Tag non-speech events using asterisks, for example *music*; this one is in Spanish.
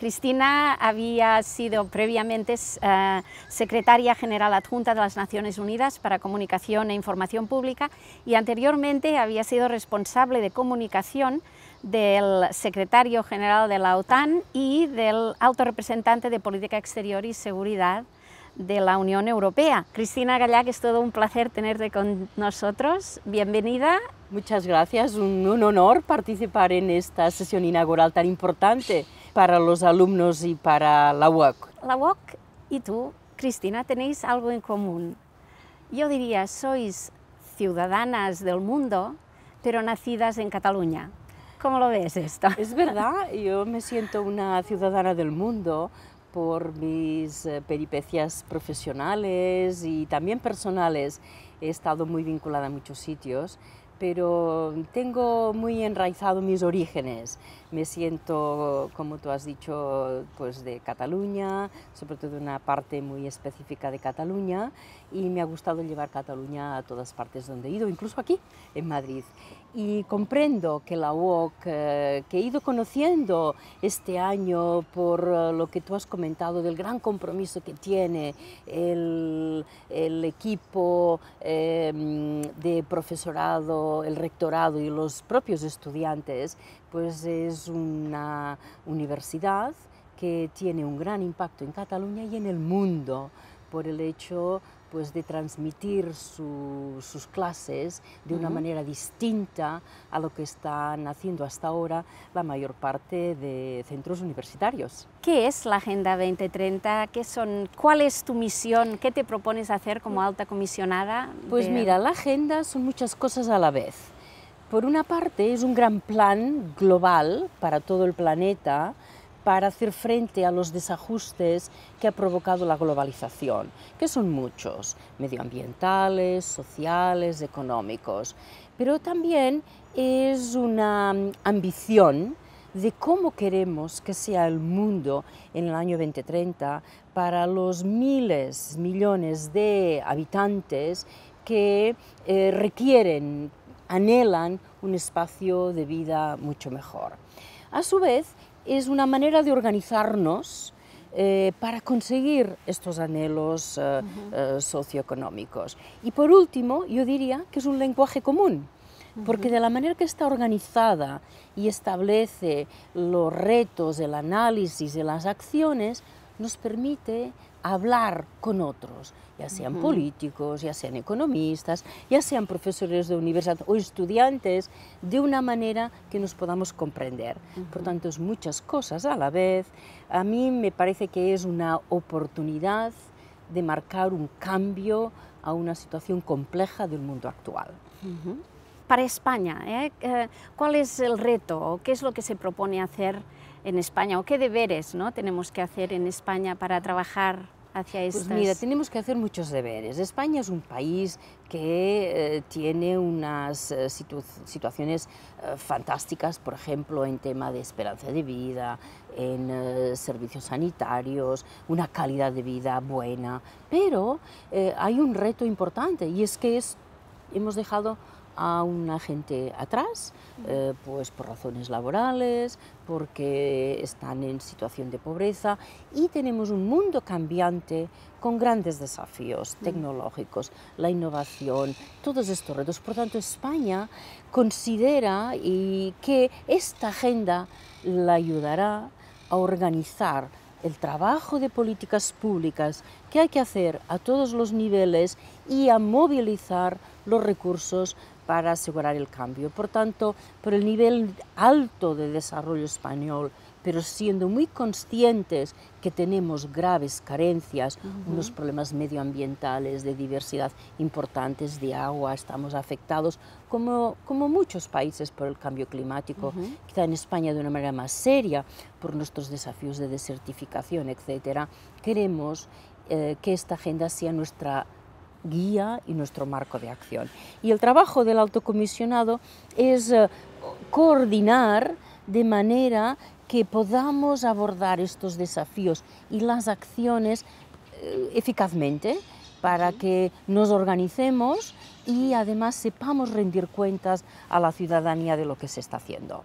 Cristina había sido previamente eh, secretaria general adjunta de las Naciones Unidas para Comunicación e Información Pública y anteriormente había sido responsable de comunicación del secretario general de la OTAN y del alto representante de Política Exterior y Seguridad de la Unión Europea. Cristina que es todo un placer tenerte con nosotros. Bienvenida. Muchas gracias, un honor participar en esta sesión inaugural tan importante para los alumnos y para la UOC. La UOC y tú, Cristina, tenéis algo en común. Yo diría, sois ciudadanas del mundo, pero nacidas en Cataluña. ¿Cómo lo ves esto? *laughs* Es verdad, yo me siento una ciudadana del mundo por mis eh, peripecias profesionales y también personales. He estado muy vinculada a muchos sitios, pero tengo muy enraizado mis orígenes me siento, como tú has dicho, pues de Cataluña, sobre todo una parte muy específica de Cataluña, y me ha gustado llevar Cataluña a todas partes donde he ido, incluso aquí, en Madrid. Y comprendo que la UOC, eh, que he ido conociendo este año por eh, lo que tú has comentado del gran compromiso que tiene el, el equipo eh, de profesorado, el rectorado y los propios estudiantes, pues es una universidad que tiene un gran impacto en Cataluña y en el mundo por el hecho pues, de transmitir sus clases de una manera distinta a lo que están haciendo hasta ahora la mayor parte de centros universitarios. ¿Qué es la Agenda 2030? ¿Qué son, ¿Cuál es tu misión? ¿Qué te propones hacer como mm. alta comisionada? Pues mira, la agenda son muchas cosas a la vez. Por una parte, es un gran plan global para todo el planeta para hacer frente a los desajustes que ha provocado la globalización, que son muchos, medioambientales, sociales, económicos, pero también es una mm, ambición de cómo queremos que sea el mundo en el año 2030 para los miles, millones de habitantes que eh, requieren anhelan un espacio de vida mucho mejor. A su vez, es una manera de organizarnos eh, para conseguir estos anhelos eh, eh, socioeconómicos. Y por último, yo diría que es un lenguaje común, porque de la manera que está organizada y establece los retos, el análisis de las acciones, nos permite hablar con otros, ya sean políticos, ya sean economistas, ya sean profesores de universidad o estudiantes, de una manera que nos podamos comprender. Por tanto, es muchas cosas a la vez. A mí me parece que es una oportunidad de marcar un cambio a una situación compleja del mundo actual. Para España, ¿eh? Eh, ¿cuál es el reto? ¿Qué es lo que se propone hacer en España o qué deberes ¿no? tenemos que hacer en España para trabajar hacia pues estas... mira, tenemos que hacer muchos deberes. España es un país que eh, tiene unas eh, situaciones eh, fantásticas, por ejemplo, en tema de esperanza de vida, en servicios sanitarios, una calidad de vida buena, pero hay un reto importante y es que es, hemos dejado a una gente atrás, eh, pues por razones laborales, porque están en situación de pobreza y tenemos un mundo cambiante con grandes desafíos mm. tecnológicos, la innovación, todos estos retos. Por tanto, España considera y que esta agenda la ayudará a organizar el trabajo de políticas públicas que hay que hacer a todos los niveles y a movilizar los recursos para asegurar el cambio. Por tanto, por el nivel alto de desarrollo español, pero siendo muy conscientes que tenemos graves carencias, unos problemas medioambientales de diversidad importantes de agua, estamos afectados como, como muchos países por el cambio climático, quizá en España de una manera más seria por nuestros desafíos de desertificación, etc. Queremos eh, que esta agenda sea nuestra guía y nuestro marco de acción. Y el trabajo del Alto Comisionado es eh, coordinar de manera que podamos abordar estos desafíos y las acciones eh, eficazmente para que nos organicemos y además sepamos rendir cuentas a la ciudadanía de lo que se está haciendo.